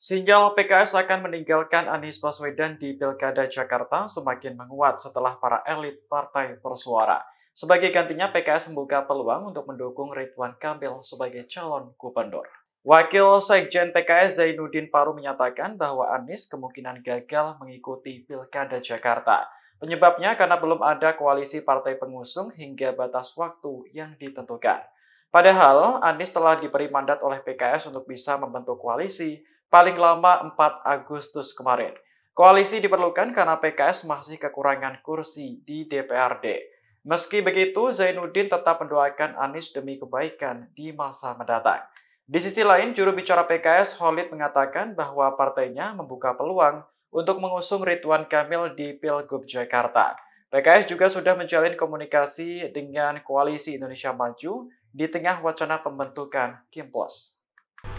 Sinyal PKS akan meninggalkan Anies Baswedan di Pilkada Jakarta semakin menguat setelah para elit partai bersuara. Sebagai gantinya, PKS membuka peluang untuk mendukung Ridwan Kamil sebagai calon gubernur. Wakil Sekjen PKS Zainuddin Paru menyatakan bahwa Anies kemungkinan gagal mengikuti Pilkada Jakarta. Penyebabnya karena belum ada koalisi partai pengusung hingga batas waktu yang ditentukan. Padahal, Anies telah diberi mandat oleh PKS untuk bisa membentuk koalisi paling lama 4 Agustus kemarin. Koalisi diperlukan karena PKS masih kekurangan kursi di DPRD. Meski begitu, Zainuddin tetap mendoakan Anies demi kebaikan di masa mendatang. Di sisi lain, juru bicara PKS Holid mengatakan bahwa partainya membuka peluang untuk mengusung Ridwan Kamil di Pilgub Jakarta. PKS juga sudah menjalin komunikasi dengan Koalisi Indonesia Maju di tengah wacana pembentukan Kimplos.